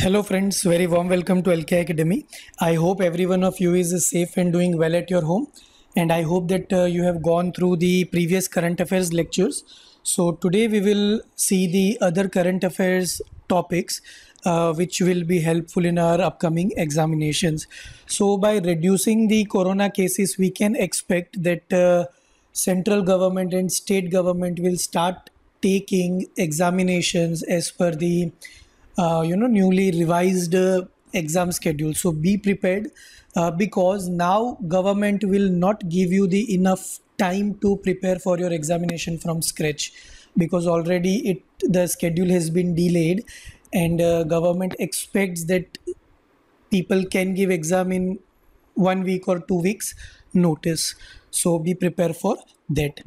Hello friends, very warm welcome to LK Academy. I hope every one of you is safe and doing well at your home and I hope that uh, you have gone through the previous current affairs lectures. So today we will see the other current affairs topics uh, which will be helpful in our upcoming examinations. So by reducing the corona cases we can expect that uh, central government and state government will start taking examinations as per the uh, you know newly revised uh, exam schedule so be prepared uh, because now government will not give you the enough time to prepare for your examination from scratch because already it the schedule has been delayed and uh, government expects that people can give exam in one week or two weeks notice so be prepare for that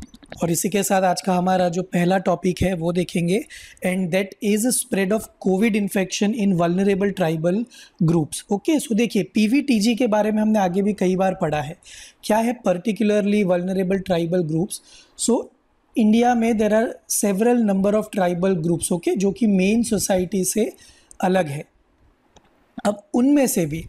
और इसी के साथ आज का हमारा जो पहला topic है वो देखेंगे and that is spread of covid infection in vulnerable tribal groups okay so देखिए पीवीटीजी के बारे में हमने आगे भी कई बार पढ़ा है क्या है particularly vulnerable tribal groups so India में there are several number of tribal groups okay जो कि मेन सोसाइटी से अलग है अब उनमें से भी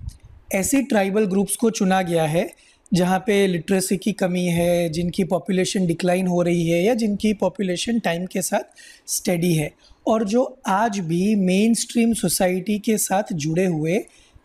ऐसी ट्राइबल ग्रुप्स को चुना गया है जहाँ पे लिटरेसी की कमी है जिनकी पॉपुलेशन डिक्लाइन हो रही है या जिनकी पॉपुलेशन टाइम के साथ स्टडी है और जो आज भी मेन स्ट्रीम सोसाइटी के साथ जुड़े हुए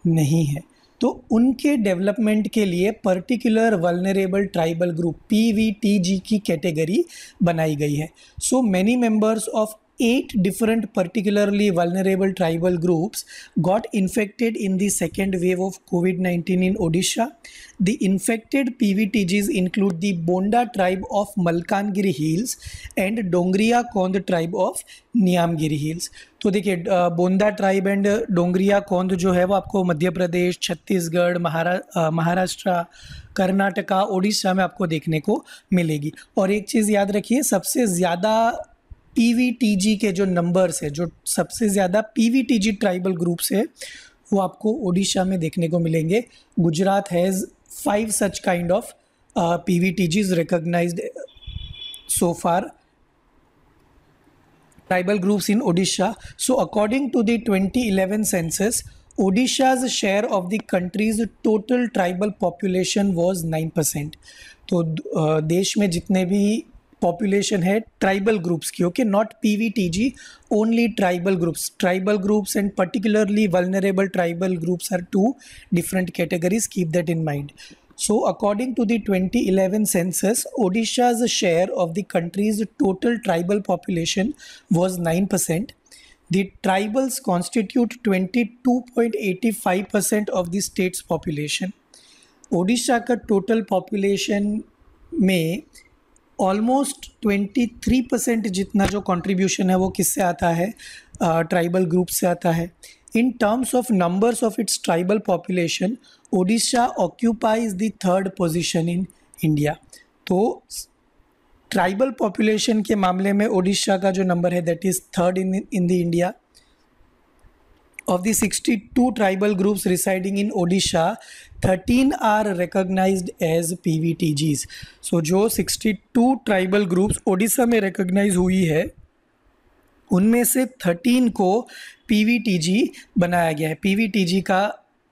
नहीं हैं तो उनके डेवलपमेंट के लिए particular vulnerable tribal group P V T G की कैटेगरी बनाई गई है so many members of eight different particularly vulnerable tribal groups got infected in the second wave of COVID-19 in Odisha. The infected PVTGs include the Bonda tribe of Malkangiri Hills and Dongriya Kond tribe of Niyamgiri hills तो देखिए Bonda tribe and Dongria Kondh जो है वो आपको मध्य प्रदेश छत्तीसगढ़ महारा महाराष्ट्र कर्नाटका ओडिशा में आपको देखने को मिलेगी और एक चीज़ याद रखिए सबसे ज़्यादा पी के जो नंबर्स है जो सबसे ज़्यादा पी ट्राइबल ग्रुप्स है वो आपको ओडिशा में देखने को मिलेंगे Gujarat has five such kind of P V T Gs recognise so far tribal groups in Odisha so according to the twenty eleven census Odisha's share of the country's total tribal population was nine percent तो uh, देश में जितने भी population है tribal groups की okay not P V T G only tribal groups tribal groups and particularly vulnerable tribal groups are two different categories keep that in mind so according to the twenty eleven census Odisha's share of the country's total tribal population was nine percent the tribals constitute twenty two point eighty five percent of the state's population Odisha का total population में almost 23 percent जितना जो contribution है वो किससे आता है tribal uh, group से आता है in terms of numbers of its tribal population Odisha occupies the third position in India तो ट्राइबल पॉपुलेशन के मामले में ओडिशा का जो नंबर है that is third in in the India Of the 62 tribal groups residing in Odisha, 13 are recognized as PVTGs. So जो 62 tribal groups Odisha में recognize हुई है उनमें से 13 को PVTG बनाया गया है PVTG का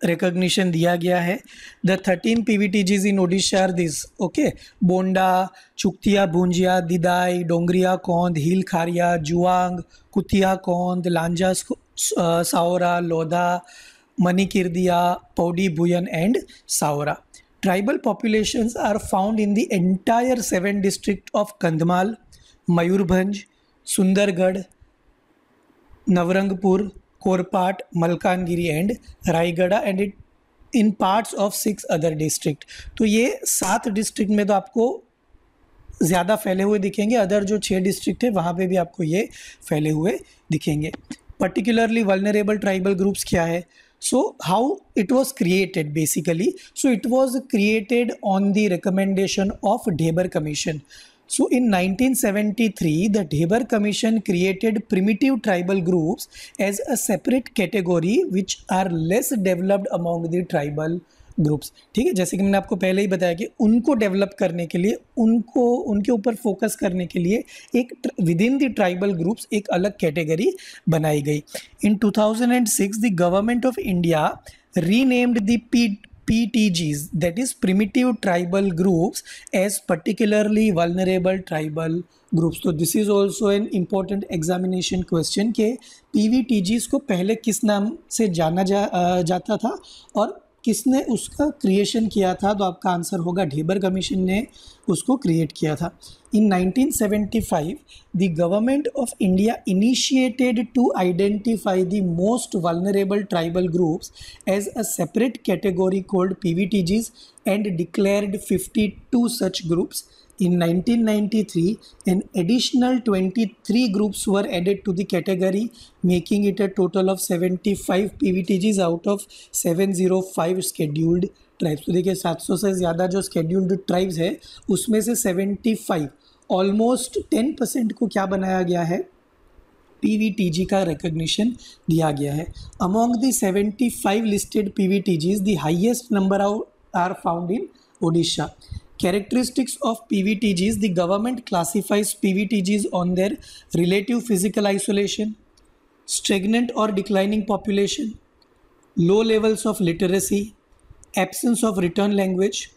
रिकग्निशन दिया गया है the thirteen P V T Gs in Odisha are this okay Bonda Chuktia Bhunjia Didayi Dongria Kondh hill Kharia Juang Kutia Kondh Lanjia Savara Lodha Mankirdia Paudi Bhuyan and Savara tribal populations are found in the entire seven district of Kandhamal Mayurbhanj Sundargarh Nawarangpur Koraput Malkangiri and Raigarh and it in parts of six other district तो ये सात district में तो आपको ज़्यादा फैले हुए दिखेंगे अदर जो छः डिस्ट्रिक्ट है वहाँ पे भी आपको ये फैले हुए दिखेंगे पर्टिकुलरली वलनरेबल ट्राइबल ग्रुप्स क्या है so how it was created basically so it was created on the recommendation of Dhebar commission so in nineteen seventy three the Dhebar commission created primitive tribal groups as a separate category which are less developed among the tribal groups ठीक है जैसे कि मैंने आपको पहले ही बताया कि उनको डेवलप करने के लिए उनको उनके ऊपर फोकस करने के लिए एक within the tribal groups एक अलग कैटेगरी बनाई गई in 2006 the government of India renamed the P T Gs that is primitive tribal groups as particularly vulnerable tribal groups तो this is also an important examination question के P V T Gs को पहले किस नाम से जाना जा जाता था और किसने उसका क्रिएशन किया था तो आपका आंसर होगा ढेबर कमीशन ने उसको क्रिएट किया था in 1975 the government of India initiated to identify the most vulnerable tribal groups as a separate category called Gs and declared 52 such groups In 1993, an additional 23 groups were added to the category, making it a total of 75 PVTGs out of 705 scheduled tribes तो देखिए 700 से ज़्यादा जो scheduled tribes है उसमें से 75 almost 10 percent को क्या बनाया गया है पीवीटीजी का रिकग्निशन दिया गया है among the 75 listed PVTGs the highest number are found in Odisha Characteristics of PVTGs The government classifies PVTGs on their relative physical isolation, stagnant or declining population, low levels of literacy, absence of written language,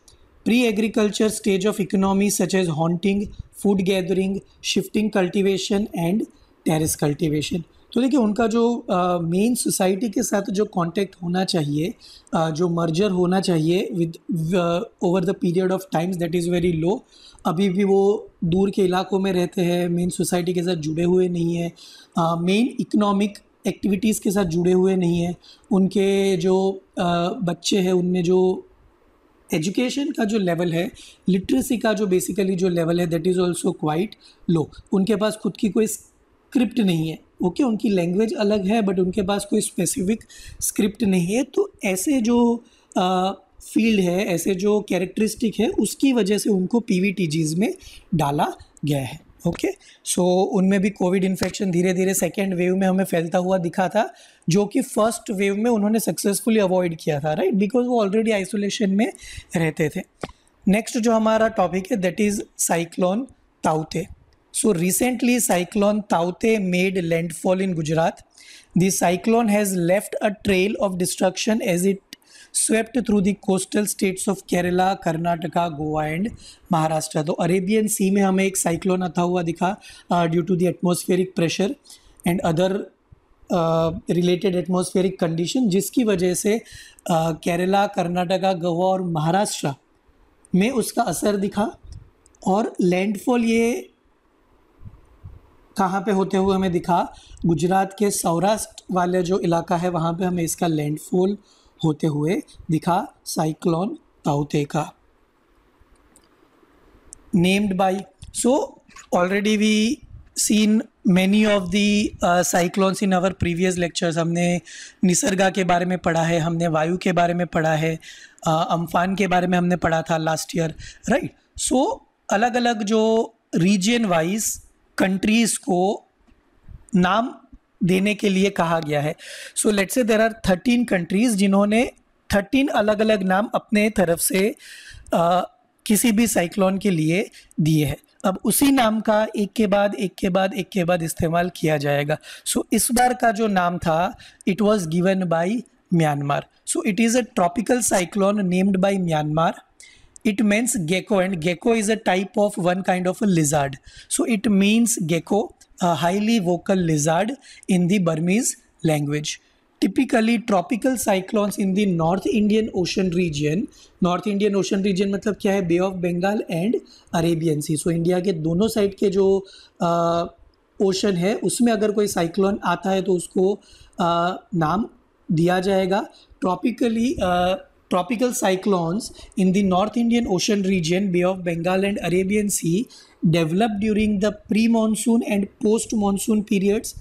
pre-agriculture stage of economy such as haunting, food gathering, shifting cultivation and terrace cultivation. तो देखिए उनका जो main society के साथ जो contact होना चाहिए आ, जो मर्जर होना चाहिए with over the period of times that is very low अभी भी वो दूर के इलाकों में रहते हैं मेन सोसाइटी के साथ जुड़े हुए नहीं है मेन इकोनॉमिक एक्टिविटीज़ के साथ जुड़े हुए नहीं है उनके जो आ, बच्चे हैं उनमें जो एजुकेशन का जो लेवल है लिटरेसी का जो बेसिकली जो लेवल है that is also quite low उनके पास खुद की कोई स्क्रिप्ट नहीं है ओके उनकी लैंग्वेज अलग है बट उनके पास कोई स्पेसिफिक स्क्रिप्ट नहीं है तो ऐसे जो फील्ड है ऐसे जो कैरेक्टरिस्टिक है उसकी वजह से उनको पी वी में डाला गया है ओके सो so, उनमें भी कोविड इन्फेक्शन धीरे धीरे सेकेंड वेव में हमें फैलता हुआ दिखा था जो कि फर्स्ट वेव में उन्होंने सक्सेसफुली अवॉइड किया था राइट बिकॉज वो ऑलरेडी आइसोलेशन में रहते थे नेक्स्ट जो हमारा टॉपिक है दैट इज़ साइक्लोन ताउते So recently cyclone Taute made landfall in Gujarat. The cyclone has left a trail of destruction as it swept through the coastal states of Kerala, Karnataka, Goa and Maharashtra. so तो Arabian sea में हमें एक cyclone आता हुआ दिखा due to the atmospheric pressure and other related atmospheric condition जिसकी वजह से केरला कर्नाटका गोवा और महाराष्ट्र में उसका असर दिखा और लैंडफॉल ये कहाँ पे होते हुए हमें दिखा गुजरात के सौराष्ट्र वाले जो इलाका है वहाँ पे हमें इसका लैंडफॉल होते हुए दिखा साइक्लोन ताउते का named by so already we seen many of the cyclones in our previous lectures हमने निसर्गा के बारे में पढ़ा है हमने वायु के बारे में पढ़ा है uh, अम्फान के बारे में हमने पढ़ा था लास्ट ईयर राइट सो अलग अलग जो रीजन वाइज कंट्रीज़ को नाम देने के लिए कहा गया है so let's say there are thirteen countries जिन्होंने थर्टीन अलग अलग नाम अपने तरफ से आ, किसी भी साइक्लोन के लिए दिए हैं अब उसी नाम का एक के बाद एक के बाद एक के बाद इस्तेमाल किया जाएगा सो so, इस बार का जो नाम था it was given by Myanmar so it is a tropical cyclone named by Myanmar it means gecko and gecko is a type of one kind of a lizard so it means gecko a highly vocal lizard in the burmese language typically tropical cyclones in the north indian ocean region north indian ocean region matlab kya hai bay of bengal and arabian sea so india ke dono side ke jo uh, ocean hai usme agar koi cyclone aata hai to usko uh, naam diya jayega tropically uh, tropical cyclones in the North Indian Ocean region, Bay of Bengal and Arabian Sea developed during the pre-monsoon and post-monsoon periods.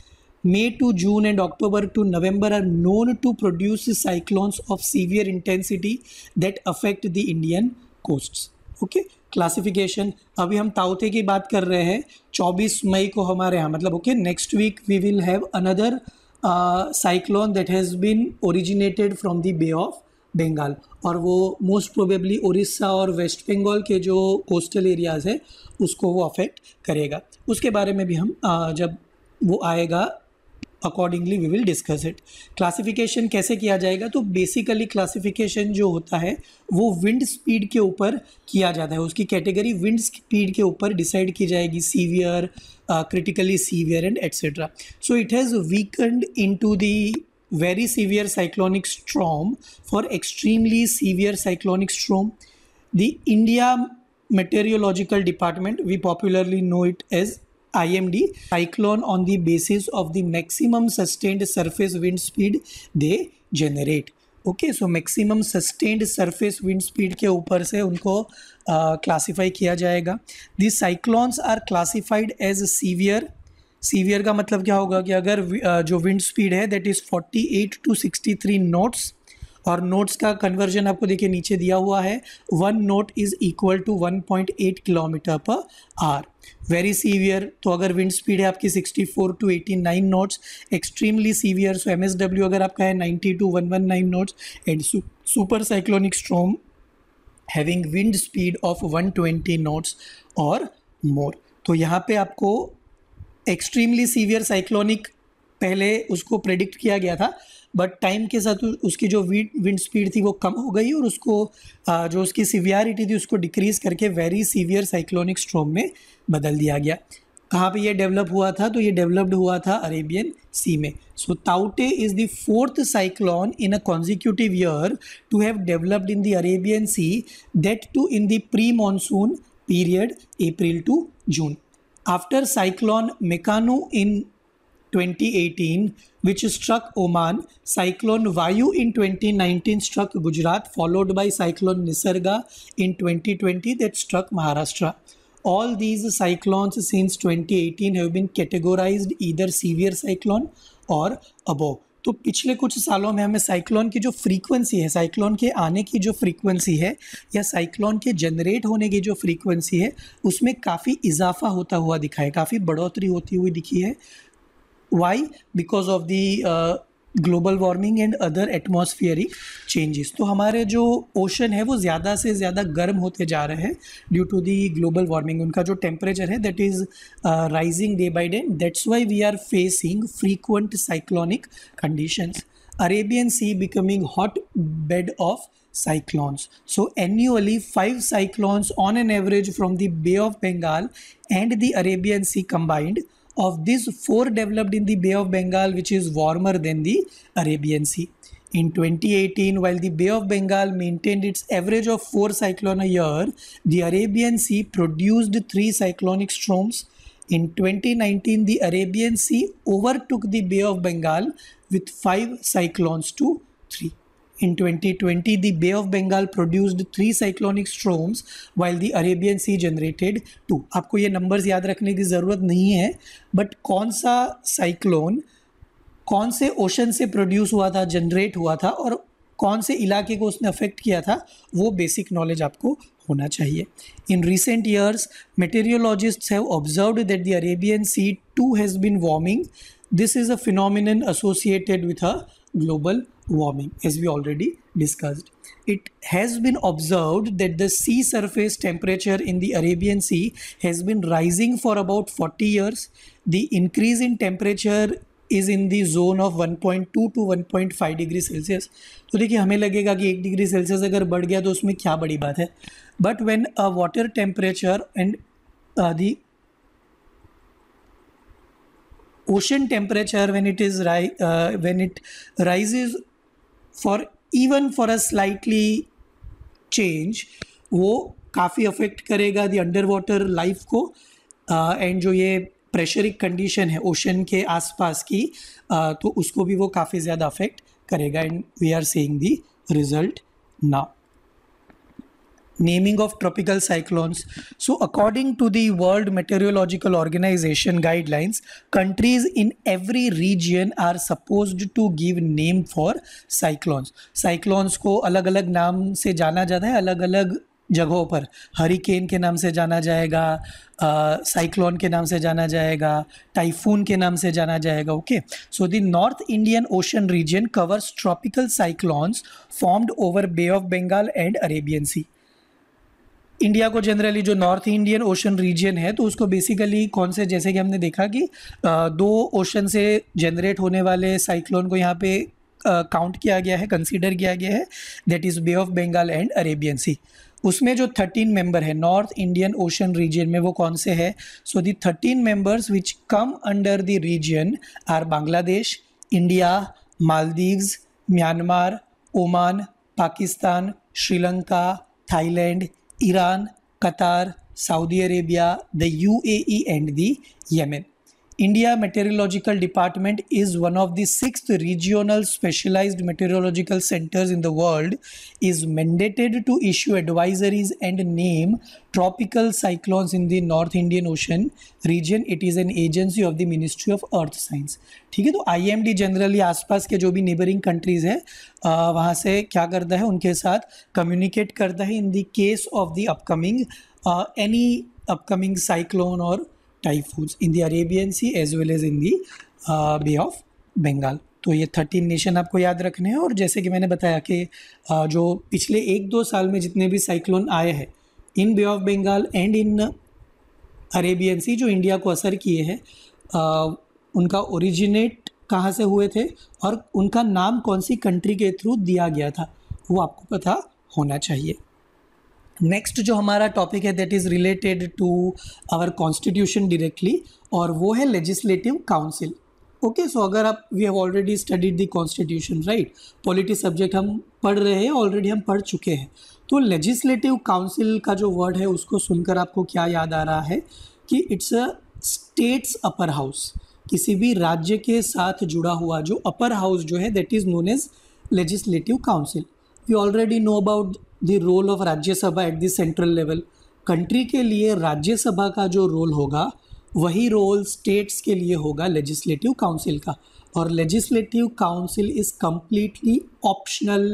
May to June and October to November are known to produce cyclones of severe intensity that affect the Indian coasts. Okay classification अभी हम ताउते की बात कर रहे हैं 24 मई को हमारे यहाँ मतलब okay next week we will have another cyclone that has been originated from the bay of Bengal और वो मोस्ट प्रोबेबली उड़ीसा और वेस्ट बंगाल के जो कोस्टल एरियाज़ है उसको वो अफेक्ट करेगा उसके बारे में भी हम जब वो आएगा accordingly we will discuss it classification कैसे किया जाएगा तो बेसिकली क्लासिफिकेशन जो होता है वो विंड स्पीड के ऊपर किया जाता है उसकी कैटेगरी विंड स्पीड के ऊपर डिसाइड की जाएगी severe critically severe and etcetera so it has weakened into the very severe cyclonic storm for extremely severe cyclonic storm the india meteorological department we popularly know it as imd cyclone on the basis of the maximum sustained surface wind speed they generate okay so maximum sustained surface wind speed के ऊपर से उनको classify uh, किया जाएगा this cyclones are classified as severe severe का मतलब क्या होगा कि अगर जो विंड स्पीड है that is 48 to sixty three knots और नोट्स का कन्वर्जन आपको देखिए नीचे दिया हुआ है one knot is equal to 1.8 kilometre per hour very severe तो अगर विंड स्पीड है आपकी 64 to 89 knots extremely severe so एम अगर आपका है 90 to 119 knots and super cyclonic storm having wind speed of 120 knots और मोर तो यहाँ पे आपको एक्सट्रीमली सीवियर साइक्लोनिक पहले उसको प्रेडिक्ट किया गया था बट टाइम के साथ उसकी जो विंड स्पीड थी वो कम हो गई और उसको जो उसकी सीवियरिटी थी उसको डिक्रीज़ करके वेरी सीवियर साइक्लोनिक स्ट्रोम में बदल दिया गया कहाँ पे ये डेवलप हुआ था तो ये डेवलप्ड हुआ था अरेबियन सी में सो ताउटे is the fourth cyclone in a consecutive year to have developed in the Arabian sea that too in the pre monsoon period April to June After cyclone Mekanu in 2018, which struck Oman, cyclone Vayu in 2019 struck Gujarat, followed by cyclone Nisarga in 2020 that struck Maharashtra. All these cyclones since 2018 have been categorized either severe cyclone or above. तो पिछले कुछ सालों में हमें cyclone की जो frequency है cyclone के आने की जो फ्रीक्वेंसी है या साइक्लोन के जनरेट होने की जो फ्रीक्वेंसी है उसमें काफ़ी इजाफा होता हुआ दिखा है काफ़ी बढ़ोतरी होती हुई दिखी है why because of the global warming and other atmospheric changes तो हमारे जो ओशन है वो ज़्यादा से ज़्यादा गर्म होते जा रहे हैं due to the global warming उनका जो टेम्परेचर है that is rising day by day that's why we are facing frequent cyclonic conditions Arabian sea becoming hot bed of cyclones so annually five cyclones on an average from the bay of Bengal and the Arabian sea combined Of these, four developed in the Bay of Bengal, which is warmer than the Arabian Sea. In 2018, while the Bay of Bengal maintained its average of four cyclones a year, the Arabian Sea produced three cyclonic storms. In 2019, the Arabian Sea overtook the Bay of Bengal with five cyclones to three. In 2020, the Bay of Bengal produced three cyclonic storms, while the Arabian Sea generated two. आपको ये numbers याद रखने की ज़रूरत नहीं है but कौन सा cyclone कौन से ocean से produce हुआ था generate हुआ था और कौन से इलाके को उसने अफेक्ट किया था वो बेसिक नॉलेज आपको होना चाहिए in recent years meteorologists have observed that the Arabian sea too has been warming this is a phenomenon associated with a global warming, as we already discussed. It has been observed that the sea surface temperature in the Arabian Sea has been rising for about 40 years. The increase in temperature is in the zone of 1.2 to 1.5 degree Celsius तो देखिए हमें लगेगा कि एक degree Celsius अगर बढ़ गया तो उसमें क्या बड़ी बात है but when a water temperature and the ocean temperature when it is ri- uh, when it rises for even for a slightly change वो काफ़ी अफेक्ट करेगा दी अंडर वाटर लाइफ को एंड uh, जो ये प्रेशरिक कंडीशन है ocean के आसपास की uh, तो उसको भी वो काफ़ी ज़्यादा अफेक्ट करेगा and we are saying the result now naming of tropical cyclones so according to the world meteorological organization guidelines countries in every region are supposed to give name for cyclones cyclones को अलग अलग नाम से जाना जाता है अलग अलग जगहों पर हरिकेन के नाम से जाना जाएगा साइक्लोन के नाम से जाना जाएगा टाइफून के नाम से जाना जाएगा okay so the north Indian ocean region covers tropical cyclones formed over bay of Bengal and Arabian sea India को जनरली जो नॉर्थ इंडियन ओशन रीजन है तो उसको बेसिकली कौन से जैसे कि हमने देखा कि दो ओशन से जनरेट होने वाले साइक्लोन को यहाँ पे काउंट किया गया है कंसीडर किया गया है that is bay of Bengal and Arabian sea उसमें जो थर्टीन मेंबर है नॉर्थ इंडियन ओशन रीजन में वो कौन से है so the thirteen members which come under the region are Bangladesh India Maldives Myanmar Oman Pakistan Sri Lanka Thailand Iran, Qatar, Saudi Arabia, the UAE, and the Yemen. India Meteorological Department is one of the sixth regional specialized meteorological centers in the world is mandated to issue advisories and name tropical cyclones in the North Indian Ocean region it is an agency of the Ministry of Earth Science ठीक है तो IMD generally आसपास के जो भी neighbouring countries है वहाँ से क्या करता है उनके साथ कम्युनिकेट करता है in the case of the upcoming any upcoming cyclone और typhoons in the Arabian sea as well as in the bay of Bengal तो ये थर्टीन नेशन आपको याद रखने हैं और जैसे कि मैंने बताया कि uh, जो पिछले एक दो साल में जितने भी साइक्लोन आए हैं in bay of Bengal and in Arabian sea जो इंडिया को असर किए हैं uh, उनका ओरिजिनेट कहाँ से हुए थे और उनका नाम कौन सी कंट्री के थ्रू दिया गया था वो आपको पता होना चाहिए नेक्स्ट जो हमारा टॉपिक है that is related to our constitution directly और वो है लेजिस्लेटिव काउंसिल ओके सो अगर आप we have already studied the constitution right politics subject हम पढ़ रहे हैं ऑलरेडी हम पढ़ चुके हैं तो लेजिस्लेटिव काउंसिल का जो वर्ड है उसको सुनकर आपको क्या याद आ रहा है कि it's a state's upper house किसी भी राज्य के साथ जुड़ा हुआ जो अपर हाउस जो है that is known as legislative council we already know about the role of Rajya Sabha at the central level country के लिए राज्यसभा का जो रोल होगा वही रोल स्टेट्स के लिए होगा लेजिस्लेटिव काउंसिल का और legislative council is completely optional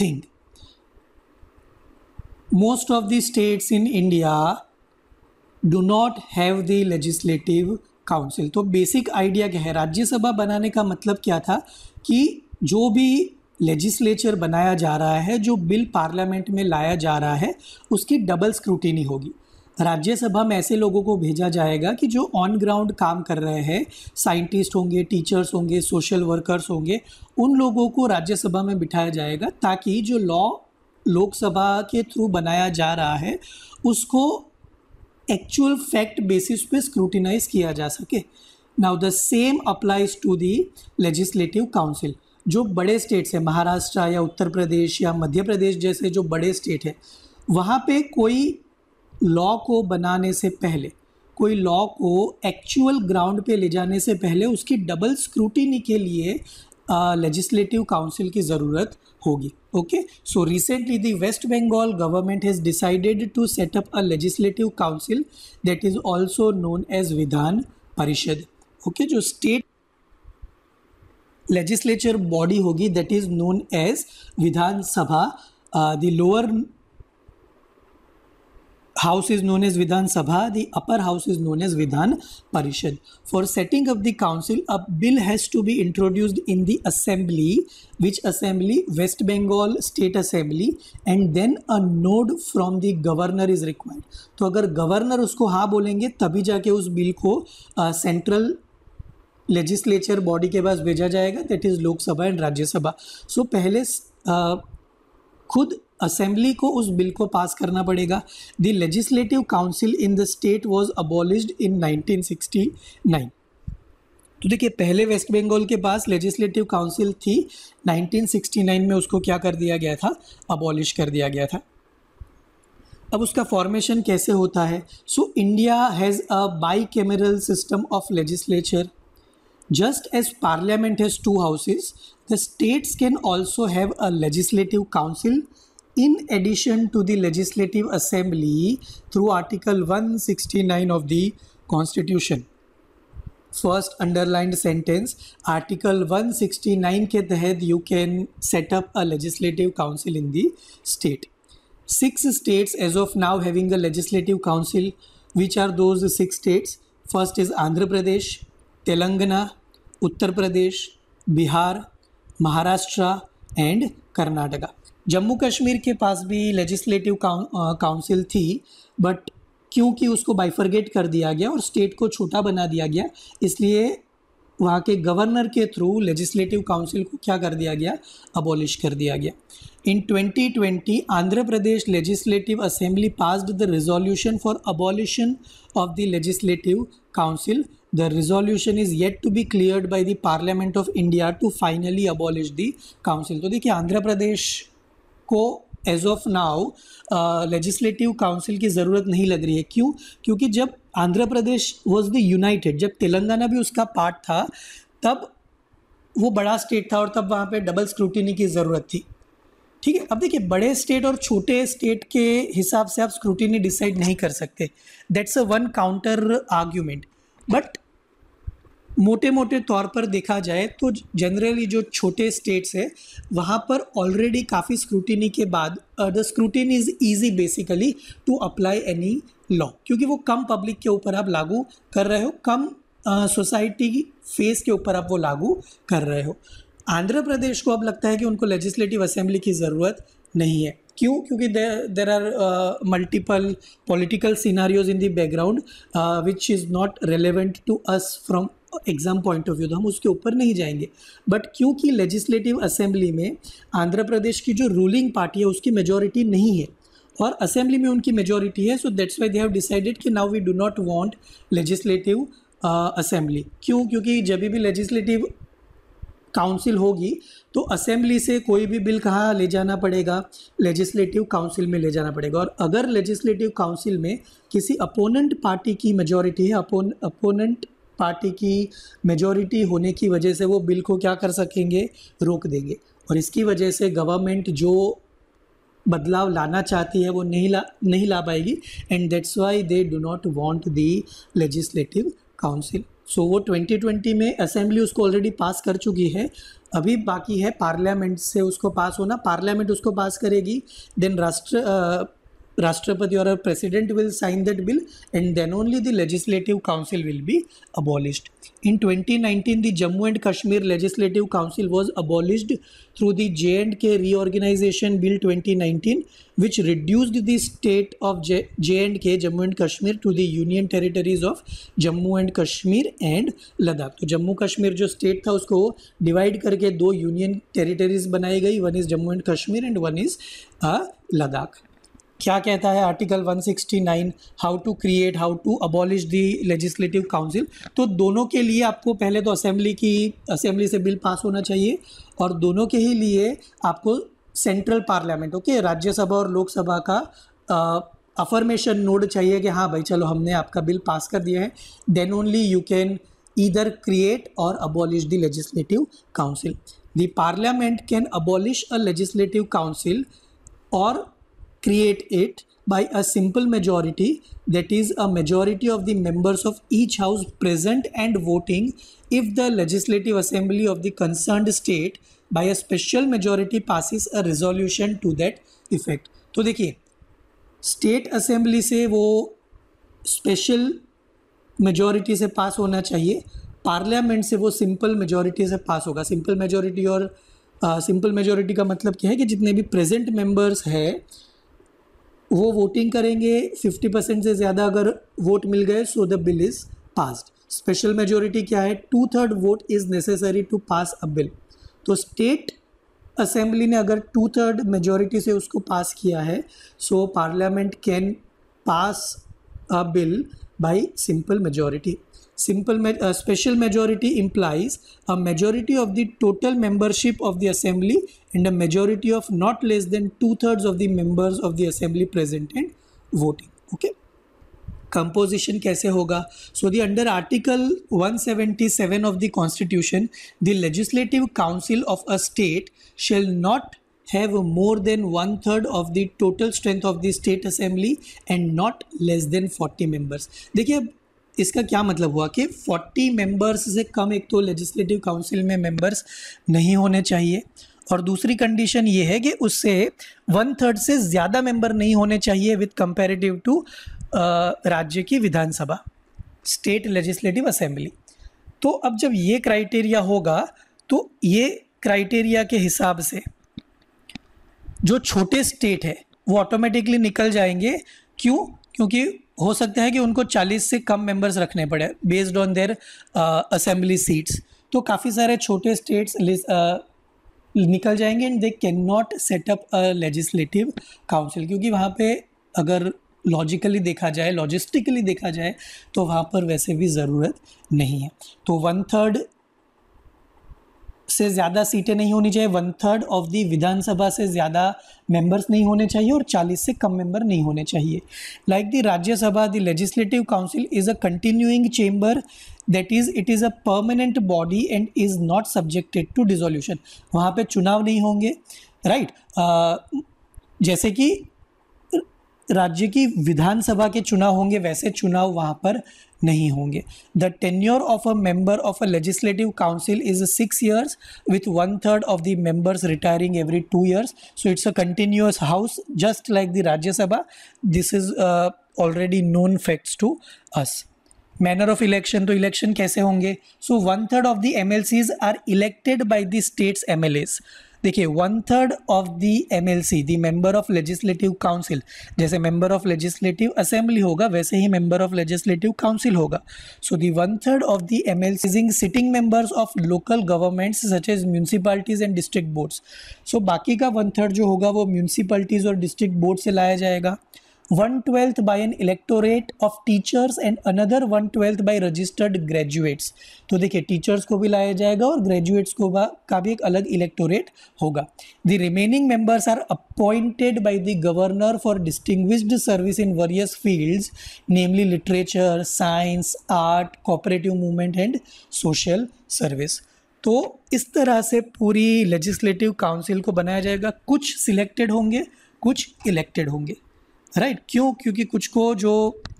thing most of the states in India do not have the legislative council uh, तो बेसिक आइडिया क्या है राज्यसभा बनाने का मतलब क्या था कि जो भी लेजिस्लेचर बनाया जा रहा है जो बिल पार्लियामेंट में लाया जा रहा है उसकी डबल स्क्रूटिनी होगी राज्यसभा में ऐसे लोगों को भेजा जाएगा कि जो ऑन ग्राउंड काम कर रहे हैं साइंटिस्ट होंगे टीचर्स होंगे सोशल वर्कर्स होंगे उन लोगों को राज्यसभा में बिठाया जाएगा ताकि जो लॉ लोकसभा के थ्रू बनाया जा रहा है उसको एक्चुअल फैक्ट बेसिस पे स्क्रूटिनाइज किया जा सके now the same applies to the legislative council जो बड़े स्टेट्स हैं महाराष्ट्र या उत्तर प्रदेश या मध्य प्रदेश जैसे जो बड़े स्टेट हैं वहाँ पे कोई लॉ को बनाने से पहले कोई लॉ को एक्चुअल ग्राउंड पे ले जाने से पहले उसकी डबल स्क्रूटिनी के लिए लेजिस्लेटिव काउंसिल की ज़रूरत होगी okay so recently the West Bengal government has decided to set up a legislative council that is also known as Vidhan Parishad okay okay? जो स्टेट लेजिस्लेचर बॉडी होगी that is known as Vidhan Sabha the lower house is known as Vidhan Sabha the upper house is known as Vidhan Parishad for setting of the council a bill has to be introduced in the assembly which assembly West Bengal state assembly and then a nod from the governor is required तो अगर governor उसको हाँ बोलेंगे तभी जाके उस bill को central uh, legislature body के पास भेजा जाएगा that is Lok Sabha and Rajya Sabha so पहले आ, खुद असेंबली को उस बिल को पास करना पड़ेगा the legislative council in the state was abolished in 1969 तो देखिए पहले वेस्ट बंगाल के पास लेजिस्लेटिव काउंसिल थी 1969 में उसको क्या कर दिया गया था अबॉलिश कर दिया गया था अब उसका फॉर्मेशन कैसे होता है so India has a bicameral system of legislature just as parliament has two houses the states can also have a legislative council in addition to the legislative assembly through article 169 of the constitution first underlined sentence article 169 K the head, you can set up a legislative council in the state six states as of now having a legislative council which are those six states first is andhra pradesh Telangana Uttar Pradesh Bihar Maharashtra and Karnataka Jammu Kashmir के पास भी legislative council थी but क्योंकि उसको bifurcate कर दिया गया और स्टेट को छोटा बना दिया गया इसलिए वहाँ के गवर्नर के थ्रू लेजिस्लेटिव काउंसिल को क्या कर दिया गया अबॉलिश कर दिया गया in 2020 Andhra Pradesh legislative assembly passed the resolution for abolition of the legislative council The resolution is yet to be cleared by the Parliament of India to finally abolish the council. तो देखिए आंध्र प्रदेश को as of now legislative council की ज़रूरत नहीं लग रही है क्यों क्योंकि जब Andhra Pradesh was the united जब तेलंगाना भी उसका पार्ट था तब वो बड़ा स्टेट था और तब वहाँ पर डबल स्क्रूटिनी की ज़रूरत थी ठीक है अब देखिए बड़े स्टेट और छोटे स्टेट के हिसाब से आप स्क्रूटिनी डिसाइड नहीं कर सकते that's a one counter argument but मोटे मोटे तौर पर देखा जाए तो जनरली जो छोटे स्टेट्स है वहाँ पर ऑलरेडी काफ़ी स्क्रूटिनी के बाद the scrutiny is easy basically to apply any law क्योंकि वो कम पब्लिक के ऊपर आप लागू कर रहे हो कम सोसाइटी uh, फेस के ऊपर आप वो लागू कर रहे हो आंध्र प्रदेश को अब लगता है कि उनको लेजिस्लेटिव असेंबली की ज़रूरत नहीं है क्यों क्योंकि there are multiple political scenarios in the background which is not relevant to us from exam point of view तो हम उसके ऊपर नहीं जाएंगे बट क्योंकि लेजिस्लेटिव असेंबली में आंध्र प्रदेश की जो रूलिंग पार्टी है उसकी मेजोरिटी नहीं है और असेंबली में उनकी मेजोरिटी है so that's why they have decided कि now we do not want legislative assembly क्यों क्योंकि जब भी लेजिस्लेटिव काउंसिल होगी तो असेंबली से कोई भी बिल कहाँ ले जाना पड़ेगा लेजिस्लेटिव काउंसिल में ले जाना पड़ेगा और अगर लेजिस्लेटिव काउंसिल में किसी अपोनेंट पार्टी की मेजोरिटी है अपोन अपोनेंट पार्टी की मेजोरिटी होने की वजह से वो बिल को क्या कर सकेंगे रोक देंगे और इसकी वजह से गवर्नमेंट जो बदलाव लाना चाहती है वो नहीं ला नहीं ला पाएगी and that's why they do not want the legislative council so so, वो 2020 में असेंबली उसको ऑलरेडी पास कर चुकी है अभी बाकी है पार्लियामेंट से उसको पास होना पार्लियामेंट उसको पास करेगी देन राष्ट्र राष्ट्रपति और president will sign that bill and then only the legislative council will be abolished in 2019 the Jammu and Kashmir legislative council was abolished through the J and K reorganisation bill twenty nineteen which reduce the state of J and K Jammu and Kashmir to the union territories of Jammu and Kashmir and Ladakh तो जम्मू कश्मीर जो state था उसको divide करके दो union territories बनाई गई one is Jammu and Kashmir and one is Ladakh क्या कहता है article 169 how to create how to abolish the legislative council तो दोनों के लिए आपको पहले तो असेंबली की असेंबली से बिल पास होना चाहिए और दोनों के ही लिए आपको सेंट्रल पार्लियामेंट ओके राज्यसभा और लोकसभा का अफर्मेशन नोड चाहिए कि हाँ भाई चलो हमने आपका बिल पास कर दिया है then only you can either create और abolish the legislative council the parliament can abolish a legislative council और create it by a simple majority that is a majority of the members of each house present and voting if the legislative assembly of the concerned state by a special majority passes a resolution to that effect तो देखिए state assembly से वो special majority से पास होना चाहिए parliament से वो simple majority से पास होगा सिंपल मेजॉरिटी और सिंपल uh, मेजॉरिटी का मतलब क्या है कि जितने भी प्रेजेंट मेंबर्स है वो वोटिंग करेंगे 50 परसेंट से ज़्यादा अगर वोट मिल गए so the bill is passed special majority क्या है two third vote is necessary to pass a bill तो स्टेट असेंबली ने अगर टू थर्ड मेजोरिटी से उसको पास किया है so parliament can pass a bill by simple majority Simple ma uh, special majority implies a majority of the total membership of the assembly and a majority of not less than two-thirds of the members of the assembly present and voting. Okay. composition कैसे होगा So, the under Article 177 of the Constitution, the Legislative Council of a state shall not have more than one third of the total strength of the state assembly and not less than 40 members देखिए इसका क्या मतलब हुआ कि 40 members से कम एक तो legislative council में मेंबर्स नहीं होने चाहिए और दूसरी कंडीशन ये है कि उससे वन थर्ड से ज़्यादा मेंबर नहीं होने चाहिए विद कंपेरेटिव टू राज्य की विधानसभा स्टेट लेजिस्लेटिव असेंबली तो अब जब ये क्राइटेरिया होगा तो ये क्राइटेरिया के हिसाब से जो छोटे स्टेट है वो ऑटोमेटिकली निकल जाएंगे क्यों क्योंकि हो सकता है कि उनको 40 से कम मेंबर्स रखने पड़े based on their assembly seats तो काफ़ी सारे छोटे स्टेट्स uh, निकल जाएंगे and they can not set up a legislative council क्योंकि वहाँ पे अगर लॉजिकली देखा जाए लॉजिस्टिकली देखा जाए तो वहाँ पर वैसे भी ज़रूरत नहीं है तो वन थर्ड से ज़्यादा सीटें नहीं होनी चाहिए one third of the Vidhan Sabha से ज़्यादा मेंबर्स नहीं होने चाहिए और 40 से कम मेंबर नहीं होने चाहिए like the Rajya Sabha the legislative council is a continuing chamber that is it is a permanent body and is not subjected to dissolution वहाँ पर चुनाव नहीं होंगे राइट right? uh, जैसे कि राज्य की विधानसभा के चुनाव होंगे वैसे चुनाव वहाँ पर नहीं होंगे the tenure of a member of a legislative council is six years with one third of the members retiring every two years so it's a continuous house just like the Rajya Sabha this is already known facts to us manner of election तो election कैसे होंगे so one third of the M L Cs are elected by the states M L As देखिए one third of the M L C the member of legislative council जैसे member of legislative assembly होगा वैसे ही member of legislative council होगा so the one third of the M L sitting members of local governments such as municipalities and district boards so बाकी का one third जो होगा वो म्यूनसिपालिटीज़ और डिस्ट्रिक्ट बोर्ड से लाया जाएगा one twelfth by an electorate of teachers and another one twelfth by registered graduates तो देखिए टीचर्स को भी लाया जाएगा और ग्रेजुएट्स को का भी एक अलग इलेक्टोरेट होगा the remaining members are appointed by the governor for distinguished service in various fields namely literature science art cooperative movement and social service तो इस तरह से पूरी लेजिस्लेटिव काउंसिल को बनाया जाएगा कुछ सिलेक्टेड होंगे कुछ इलेक्टेड होंगे राइट right? क्यों क्योंकि कुछ को जो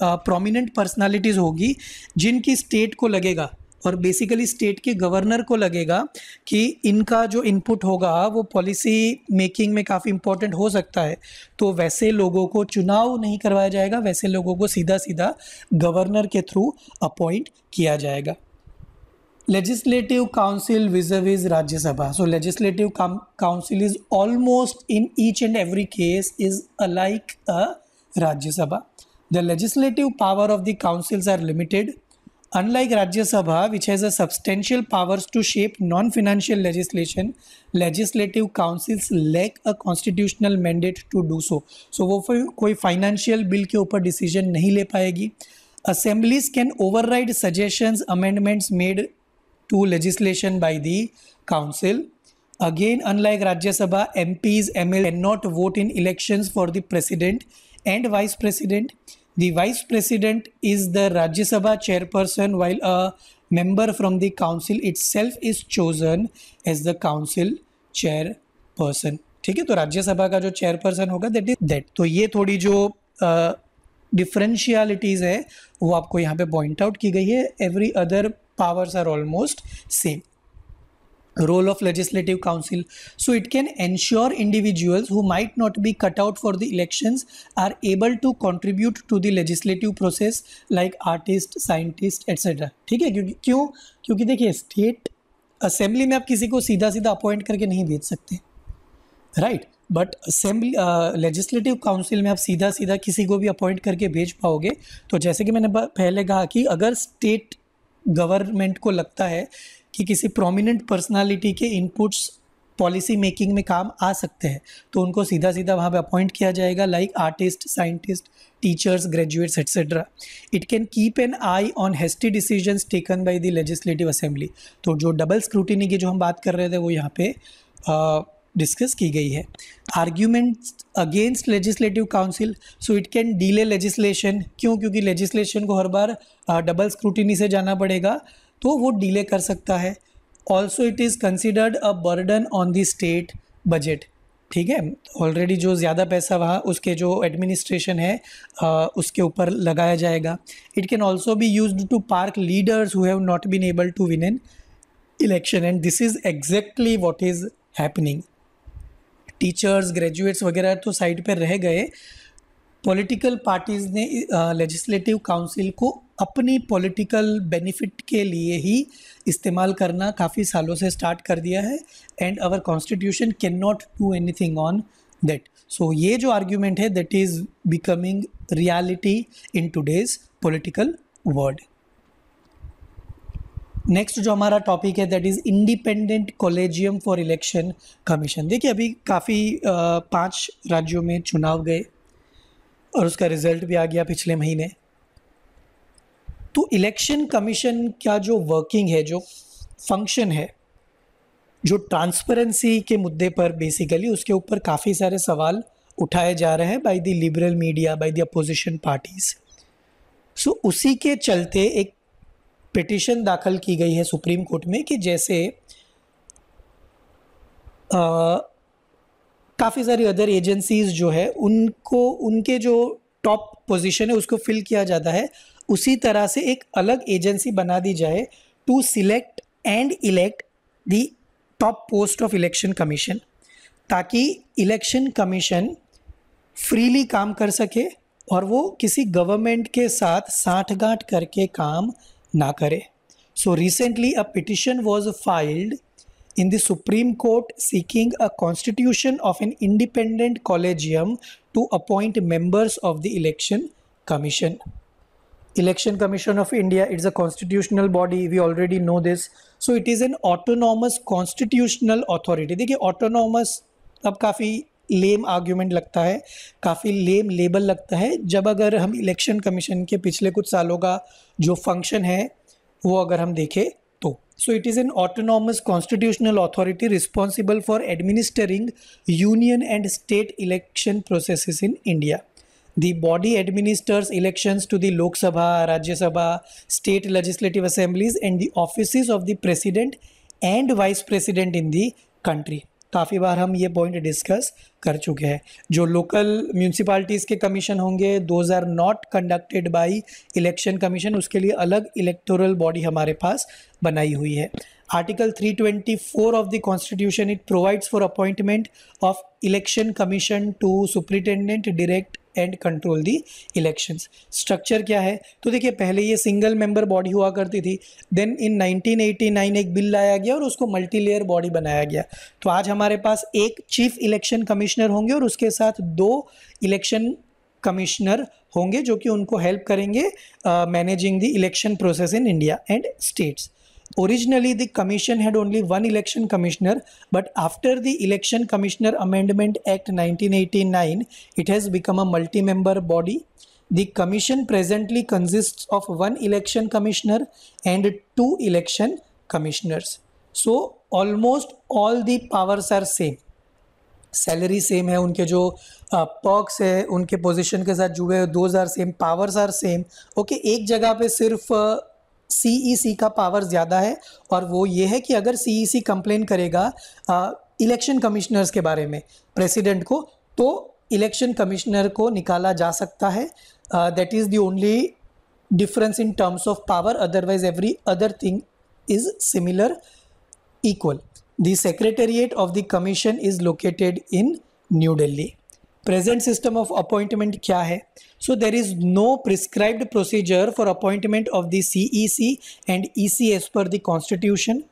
प्रोमिनेंट पर्सनालिटीज़ होगी जिनकी स्टेट को लगेगा और बेसिकली स्टेट के गवर्नर को लगेगा कि इनका जो इनपुट होगा वो पॉलिसी मेकिंग में काफ़ी इंपॉर्टेंट हो सकता है तो वैसे लोगों को चुनाव नहीं करवाया जाएगा वैसे लोगों को सीधा सीधा गवर्नर के थ्रू अपॉइंट किया जाएगा legislative council vis vis Rajya Sabha so legislative council is almost in each and every case is a like a Rajya Sabha the legislative power of the councils are limited unlike Rajya Sabha which has a substantial powers to shape non financial legislation legislative councils lack a constitutional mandate to do so so वो फिर कोई financial bill के ऊपर decision नहीं ले पाएगी assemblies can override suggestions amendments made to legislation by the council again unlike Rajya Sabha MPs M L and not vote in election for the president and vice president. The vice president is the Rajya Sabha chairperson while a member from the council itself is chosen as the council chairperson. ठीक है तो राज्यसभा का जो chairperson होगा that is that तो ये थोड़ी जो डिफरेंशियलिटीज़ है वो आपको यहाँ पे पॉइंट आउट की गई है every other powers are almost same role of legislative council so it can ensure individuals who might not be cut out for the elections are able to contribute to the legislative process like artist scientist etc ठीक है क्योंकि क्यों क्योंकि देखिए state assembly में आप किसी को seedha सीधा अपॉइंट करके नहीं भेज सकते right but assembly legislative council में आप सीधा सीधा किसी को भी अपॉइंट करके भेज पाओगे तो जैसे कि मैंने पहले कहा कि अगर स्टेट गवर्नमेंट को लगता है कि किसी प्रोमिनेंट पर्सनालिटी के इनपुट्स पॉलिसी मेकिंग में काम आ सकते हैं तो उनको सीधा सीधा वहाँ पे अपॉइंट किया जाएगा like artist scientist teachers graduates etcetera it can keep an eye on hasty decision taken by the legislative assembly तो जो डबल स्क्रूटिनी की जो हम बात कर रहे थे वो यहाँ पे डिस्कस की गई है arguments against legislative council so it can delay legislation क्यों क्योंकि लेजिस्लेशन को हर बार डबल स्क्रूटिनी से जाना पड़ेगा तो वो डिले कर सकता है also it is considered a burden on the state budget ठीक है ऑलरेडी जो ज़्यादा पैसा वहाँ उसके जो एडमिनिस्ट्रेशन है आ, उसके ऊपर लगाया जाएगा it can also be use to park leaders who have not been able to win an election and this is exactly what is happening teachers graduates वगैरह तो साइड पर रह गए पॉलिटिकल पार्टीज़ ने लेजिस्लेटिव काउंसिल को अपनी political benefit के लिए ही इस्तेमाल करना काफ़ी सालों से स्टार्ट कर दिया है and our constitution can not do anything on that so ये जो आर्ग्यूमेंट है that is becoming reality in today's political world next जो हमारा टॉपिक है that is independent collegium for election commission देखिए अभी काफ़ी पांच राज्यों में चुनाव गए और उसका रिज़ल्ट भी आ गया पिछले महीने तो इलेक्शन कमीशन का जो वर्किंग है जो फंक्शन है जो ट्रांसपेरेंसी के मुद्दे पर बेसिकली उसके ऊपर काफ़ी सारे सवाल उठाए जा रहे हैं by the liberal media by the opposition parties so उसी के चलते एक पिटिशन दाखिल की गई है सुप्रीम कोर्ट में कि जैसे आ, काफ़ी सारी अदर एजेंसीज़ जो है उनको उनके जो टॉप पोजीशन है उसको फिल किया जाता है उसी तरह से एक अलग एजेंसी बना दी जाए to select and elect the top post of election commission ताकि इलेक्शन कमीशन फ्रीली काम कर सके और वो किसी गवर्नमेंट के साथ साठगांठ करके काम ना करे so recently a petition was filed in the Supreme Court seeking a constitution of an independent collegium to appoint members of the Election Commission. Election Commission of India, it's a constitutional body, we already know this. So it is an autonomous constitutional authority. dekhiye autonomous ab kafi lame argument लगता है काफ़ी लेम label लगता है जब अगर हम election commission के पिछले कुछ सालों का जो फंक्शन है वो अगर हम देखें So it is an autonomous constitutional authority responsible for administering union and state election processes in India. The body administers elections to the Lok Sabha, Rajya Sabha, state legislative assemblies and the offices of the president and vice president in the country. काफ़ी बार हम ये point discuss कर चुके हैं जो local municipalities के commission होंगे those are not conducted by election commission उसके लिए अलग इलेक्टोरल बॉडी हमारे पास बनाई हुई है Article 324 of the Constitution, it provides for appointment of election commission to superintendent, direct and control the elections structure क्या है तो देखिए पहले ये सिंगल मेंबर बॉडी हुआ करती थी देन इन 1989 एक बिल लाया गया और उसको मल्टी लेयर बॉडी बनाया गया तो आज हमारे पास एक चीफ इलेक्शन कमिश्नर होंगे और उसके साथ दो इलेक्शन कमिश्नर होंगे जो कि उनको हेल्प करेंगे managing the election process in India and states Originally, the commission had only one election commissioner, but after the Election Commissioner Amendment Act 1989, it has become a multi member body. The commission presently consists of one election commissioner and two election commissioners. So, almost all the powers are same. Salary same है उनके जो perks है उनके position के साथ जुड़े हुए those are same powers are same okay एक जगह पे सिर्फ सी e का पावर ज़्यादा है और वो ये है कि अगर सी ई कंप्लेन करेगा इलेक्शन कमिश्नर्स के बारे में प्रेसिडेंट को तो इलेक्शन कमिश्नर को निकाला जा सकता है that is the only difference in terms of power otherwise every other thing is similar equal the secretariat of the commission is located in New Delhi present system of appointment kya hai so there is no prescribed procedure for appointment of the cec and ec as per the constitution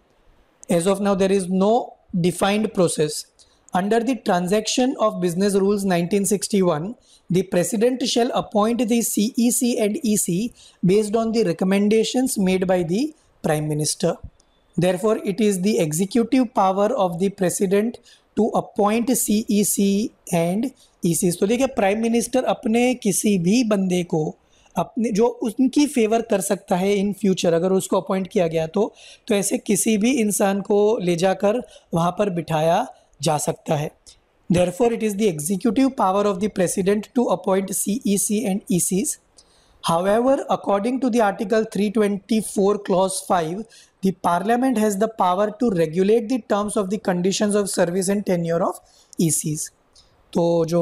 as of now there is no defined process under the transaction of business rules 1961 the president shall appoint the cec and ec based on the recommendations made by the prime minister therefore it is the executive power of the president to appoint cec and इसी तो देखिए prime minister अपने किसी भी बंदे को अपने जो उनकी फेवर कर सकता है इन फ्यूचर अगर उसको अपॉइंट किया गया तो तो ऐसे किसी भी इंसान को ले जाकर वहाँ पर बिठाया जा सकता है therefore it is the executive power of the president to appoint C E C and E Cs however according to the article three twenty four clause five the parliament has the power to regulate the terms of the condition of service and tenure of E Cs तो जो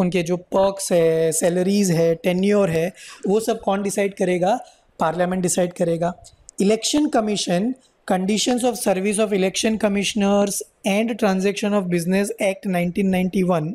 उनके जो perks है salaries है tenure है वो सब कौन डिसाइड करेगा पार्लियामेंट डिसाइड करेगा election commission conditions of service of election commissioners and transaction of business act 1991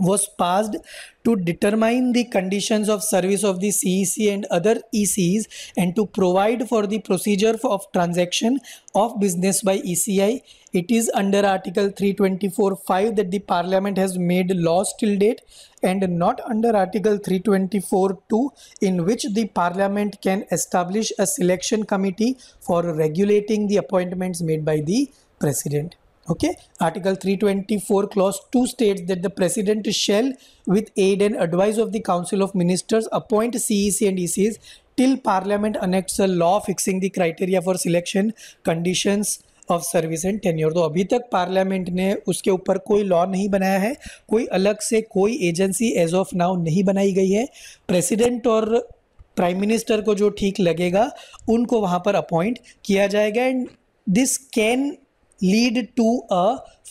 was passed to determine the conditions of service of the CEC and other ECs and to provide for the procedure of transaction of business by ECI. It is under Article 324.5 that the Parliament has made laws till date and not under Article 324.2 in which the Parliament can establish a selection committee for regulating the appointments made by the President. okay article 324 clause 2 states that the president shall with aid and advice of the council of ministers appoint cec and ecs till parliament enacts a law fixing the criteria for selection conditions of service and tenure तो अभी तक parliament ने उसके ऊपर कोई law नहीं बनाया है कोई अलग से कोई एजेंसी एज ऑफ नाउ नहीं बनाई गई है प्रेसिडेंट और प्राइम मिनिस्टर को जो ठीक लगेगा उनको वहाँ पर अपॉइंट किया जाएगा and this can lead to a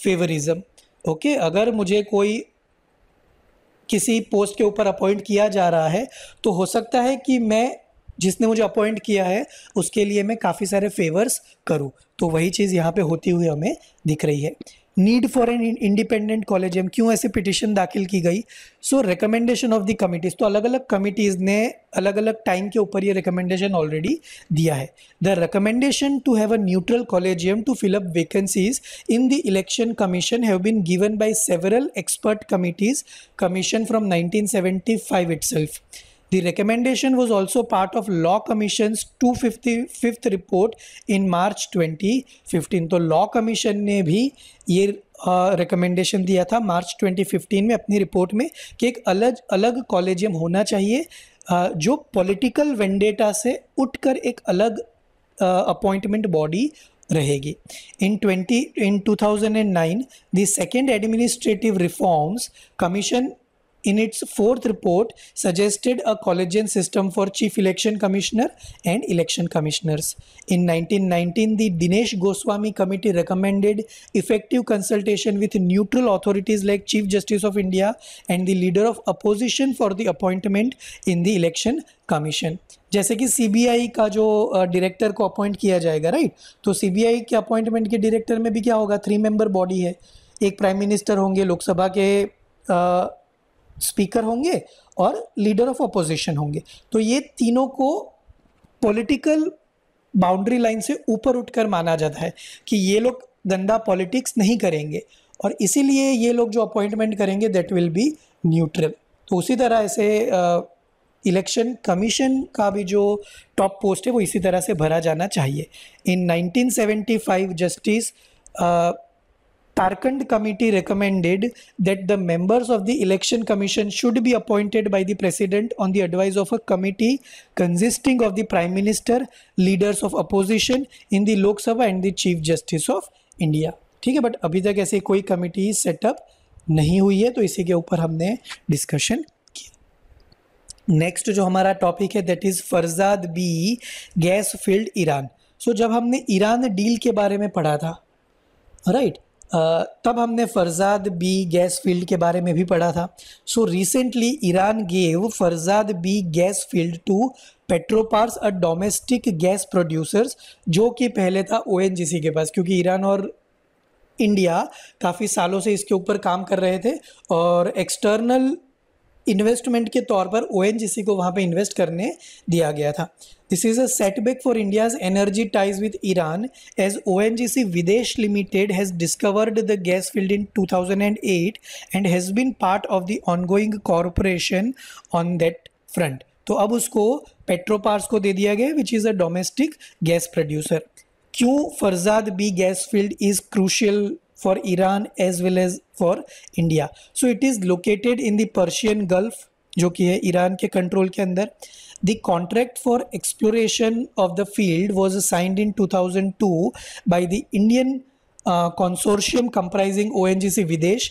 favouritism okay अगर मुझे कोई किसी पोस्ट के ऊपर अपॉइंट किया जा रहा है तो हो सकता है कि मैं जिसने मुझे अपॉइंट किया है उसके लिए मैं काफ़ी सारे फेवर्स करूं तो वही चीज़ यहाँ पे होती हुई हमें दिख रही है need for an independent collegium क्यों ऐसे पिटिशन दाखिल की गई so recommendation of the committees तो अलग अलग कमिटीज़ ने अलग अलग टाइम के ऊपर ये रिकमेंडेशन ऑलरेडी दिया है the recommendation to have a neutral collegium to fill up vacancies in the election commission have been given by several expert committees commission from 1975 itself The recommendation was also part of Law Commission's 255th report in March 2015. तो Law Commission ने भी ये recommendation दिया था मार्च 2015 में अपनी report में कि एक अलग अलग कॉलेजियम होना चाहिए uh, जो पॉलिटिकल वेंडेटा से उठकर एक अलग अपॉइंटमेंट बॉडी रहेगी in 20 in 2009 the second administrative reforms commission in its fourth report suggested a collegian system for chief election commissioner and election commissioners in 1919 the dinesh goswami committee recommended effective consultation with neutral authorities like chief justice of india and the leader of opposition for the appointment in the election commission जैसे कि CBI का जो director को appoint किया जाएगा right तो CBI के appointment के डायरेक्टर में भी क्या होगा थ्री मेंबर बॉडी है एक प्राइम मिनिस्टर होंगे लोकसभा के स्पीकर होंगे और लीडर ऑफ अपोजिशन होंगे तो ये तीनों को पॉलिटिकल बाउंड्री लाइन से ऊपर उठकर माना जाता है कि ये लोग गंदा पॉलिटिक्स नहीं करेंगे और इसीलिए ये लोग जो अपॉइंटमेंट करेंगे दैट विल बी न्यूट्रल तो उसी तरह ऐसे इलेक्शन कमीशन का भी जो टॉप पोस्ट है वो इसी तरह से भरा जाना चाहिए in 1975 justice Tarkand committee recommended that the members of the election commission should be appointed by the president on the advice of a committee consisting of the prime minister, leaders of opposition in the Lok Sabha and the chief justice of India. theek hai but abhi tak aise koi committee set up nahi hui hai to के ऊपर हमने discussion किया next जो हमारा topic है that is Farzad B gas field Iran so जब हमने Iran deal के बारे में पढ़ा था राइट तब हमने फरजाद बी गैस फील्ड के बारे में भी पढ़ा था so recently Iran gave Farzad B gas field to Petropars a domestic gas producers जो कि पहले था ओ के पास क्योंकि ईरान और इंडिया काफ़ी सालों से इसके ऊपर काम कर रहे थे और एक्सटर्नल इन्वेस्टमेंट के तौर पर ओ को वहाँ पर इन्वेस्ट करने दिया गया था this is a setback for India's energy ties with Iran as O N G C Videsh limited has discovered the gas field in two thousand and has been part of the ongoing corporation on that front तो अब उसको Petropars को दे दिया गया which is a domestic gas producer क्यों Farzad B gas field is crucial for Iran as well as for India. So it is located in the Persian Gulf जो कि है ईरान के कंट्रोल के अंदर the contract for exploration of the field was signed in 2002 by the Indian consortium comprising ONGC Videsh,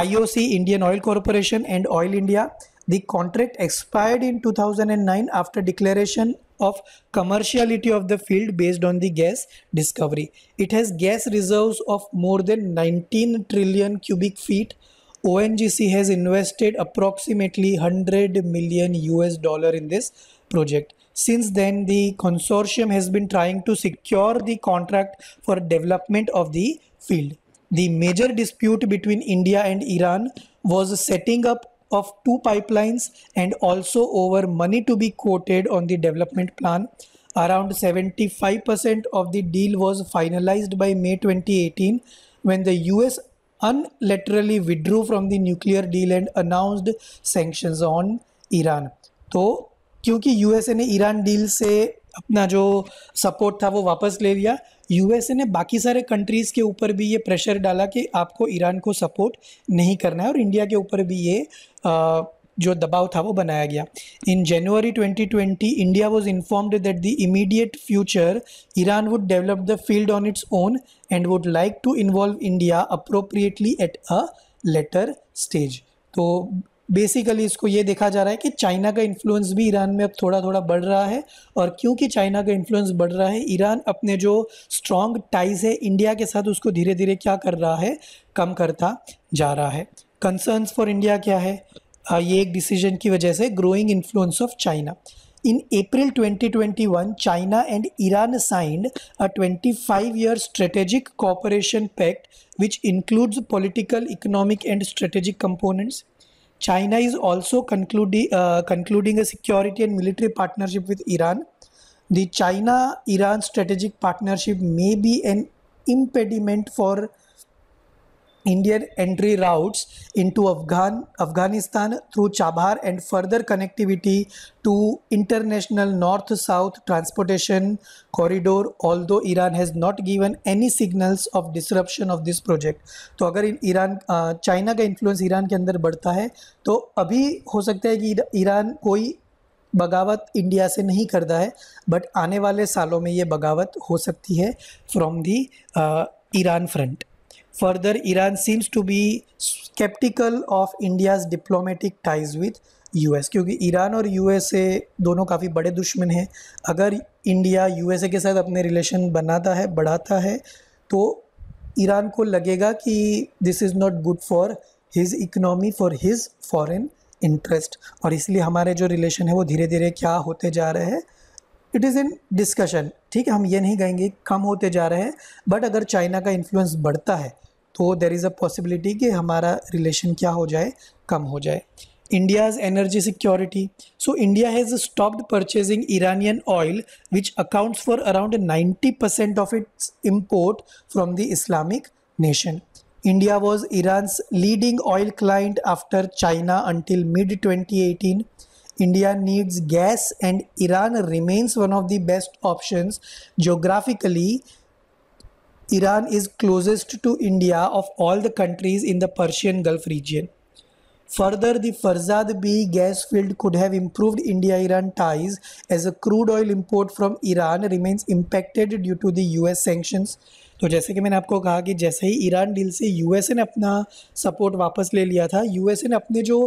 IOC Indian Oil Corporation and Oil India The contract expired in 2009 after declaration of commerciality of the field based on the gas discovery. It has gas reserves of more than 19 trillion cubic feet. ONGC has invested approximately 100 million US dollar in this project. Since then, the consortium has been trying to secure the contract for development of the field. The major dispute between India and Iran was setting up of two pipelines and also over money to be quoted on the development plan. Around 75% of the deal was finalized by May 2018 when the US unilaterally withdrew from the nuclear deal and announced sanctions on iran तो क्योंकि USA ने Iran deal से अपना जो support था वो वापस ले लिया यूएसए ने बाकी सारे कंट्रीज़ के ऊपर भी ये प्रेशर डाला कि आपको ईरान को सपोर्ट नहीं करना है और इंडिया के ऊपर भी ये आ, जो दबाव था वो बनाया गया in January 2020 India was informed that the immediate future Iran would develop the field on its own and would like to involve India appropriately at a later stage तो बेसिकली इसको ये देखा जा रहा है कि चाइना का इन्फ्लुएंस भी ईरान में अब थोड़ा थोड़ा बढ़ रहा है और क्योंकि चाइना का इन्फ्लुएंस बढ़ रहा है ईरान अपने जो स्ट्रॉन्ग टाइज है इंडिया के साथ उसको धीरे धीरे क्या कर रहा है कम करता जा रहा है कंसर्न्स फॉर इंडिया क्या है ये एक डिसीजन की वजह से growing influence of China in April 2021, and Iran signed a twenty 25 year strategic cooperation pact which includes political economic and strategic components China is also uh, concluding a security and military partnership with Iran. The China Iran strategic partnership may be an impediment for Indian entry routes into Afghan, Afghanistan through chabhar and further connectivity to international north-south transportation corridor although Iran has not given any signals of disruption of this project. to agar in iran uh, china ka influence iran ke andar badhta hai to abhi ho sakta hai ki iran koi बगावत India से नहीं करता है but आने वाले सालों में ये बगावत हो सकती है from the Iran front Further, Iran seems to be skeptical of India's diplomatic ties with US क्योंकि ईरान और यूएसए दोनों काफ़ी बड़े दुश्मन हैं अगर इंडिया यूएसए के साथ अपने रिलेशन बनाता है बढ़ाता है तो ईरान को लगेगा कि this is not good for his economy for his foreign interest और इसलिए हमारे जो रिलेशन है वो धीरे धीरे क्या होते जा रहे हैं इट इज़ इन डिस्कशन ठीक है हम ये नहीं कहेंगे कम होते जा रहे हैं बट अगर चाइना का इन्फ्लुएंस बढ़ता है तो देर इज़ अ पॉसिबिलिटी कि हमारा रिलेशन क्या हो जाए कम हो जाए India's energy security so India has stopped purchasing Iranian oil which accounts for around ninety percent of its import from the Islamic nation India was Iran leading oil client after China until mid twenty eighteen India needs gas and Iran remains one of the best options. Geographically, Iran is closest to India of all the countries in the Persian Gulf region. Further, the Farzad B gas field could have improved India-Iran ties as a crude oil import from Iran remains impacted due to the US sanctions तो जैसे कि मैंने आपको कहा कि जैसे ही Iran deal से यूएसए ने अपना सपोर्ट वापस ले लिया था यूएसए ने अपने जो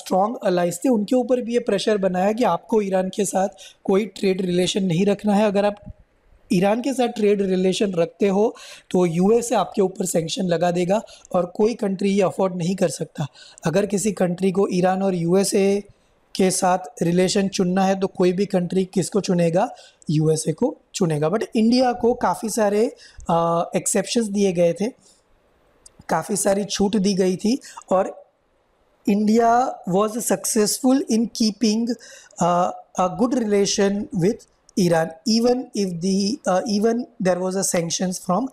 स्ट्रॉन्ग अलाइज थे उनके ऊपर भी ये प्रेशर बनाया कि आपको ईरान के साथ कोई ट्रेड रिलेशन नहीं रखना है अगर आप ईरान के साथ ट्रेड रिलेशन रखते हो तो यूएसए आपके ऊपर सेंक्शन लगा देगा और कोई कंट्री ये अफोर्ड नहीं कर सकता अगर किसी कंट्री को ईरान और यूएसए के साथ रिलेशन चुनना है तो कोई भी कंट्री किसको चुनेगा यूएसए को चुनेगा बट इंडिया को काफ़ी सारे एक्सेप्शंस दिए गए थे काफ़ी सारी छूट दी गई थी और India was successful in keeping a good relation with Iran even if the even there was a sanction from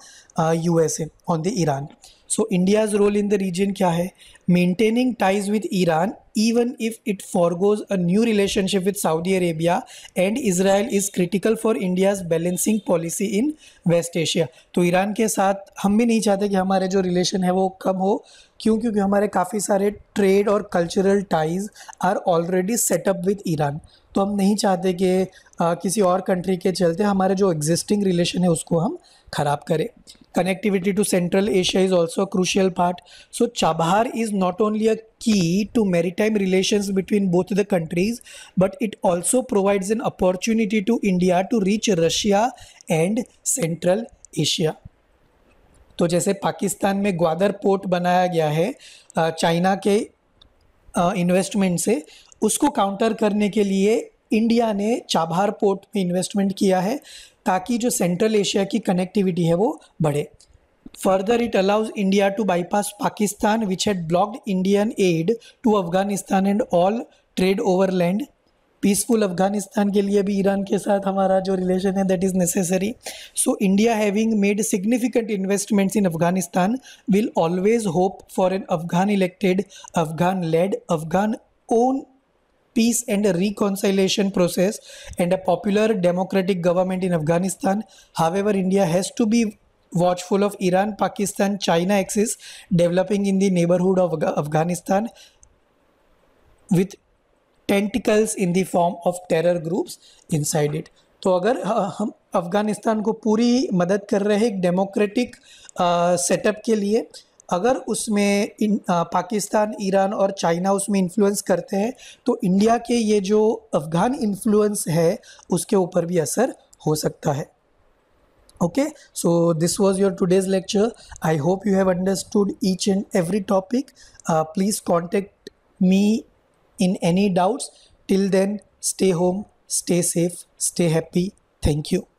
U S A on the Iran so India's role in the region क्या है maintaining ties with Iran even if it foregoes a new relationship with Saudi Arabia and Israel is critical for India's balancing policy in West Asia. तो Iran के साथ हम भी नहीं चाहते कि हमारे जो रिलेशन है वो कम हो क्यों क्योंकि हमारे काफ़ी सारे ट्रेड और cultural ties are already set up with Iran तो हम नहीं चाहते कि आ, किसी और कंट्री के चलते हमारे जो एग्जिस्टिंग रिलेशन है उसको हम खराब करे connectivity to central asia is also a crucial part so chabahar is not only a key to maritime relations between both the countries but it also provides an opportunity to india to reach russia and central asia to jaise pakistan mein gwadar port banaya gaya hai china ke investment se usko counter karne ke liye india ne chabahar port mein investment kiya hai ताकि जो central Asia की connectivity है वो बढ़े further it allows India to bypass Pakistan which had blocked Indian aid to Afghanistan and all trade over land peaceful Afghanistan के लिए भी Iran के साथ हमारा जो रिलेशन है that is necessary so India having made significant investments in Afghanistan will always hope for an Afghan elected Afghan led Afghan own peace and reconciliation process and a popular democratic government in Afghanistan. However, India has to be watchful of Iran, Pakistan, China axis developing in the neighborhood of Afghanistan with tentacles in the form of terror groups inside it तो अगर हम अफ़गानिस्तान को पूरी मदद कर रहे हैं एक डेमोक्रेटिक सेटअप के लिए अगर उसमें पाकिस्तान ईरान और चाइना उसमें इन्फ्लुएंस करते हैं तो इंडिया के ये जो अफगान इन्फ्लुएंस है उसके ऊपर भी असर हो सकता है okay so this was your today's lecture I hope you have understood each and every topic please contact me in any doubts till then stay home stay safe stay happy thank you